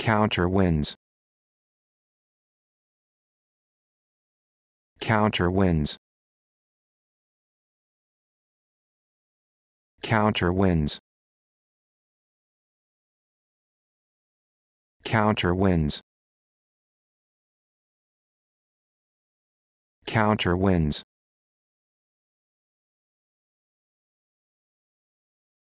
Counter Counter Counter counterwinds Counter counterwinds Counter counterwinds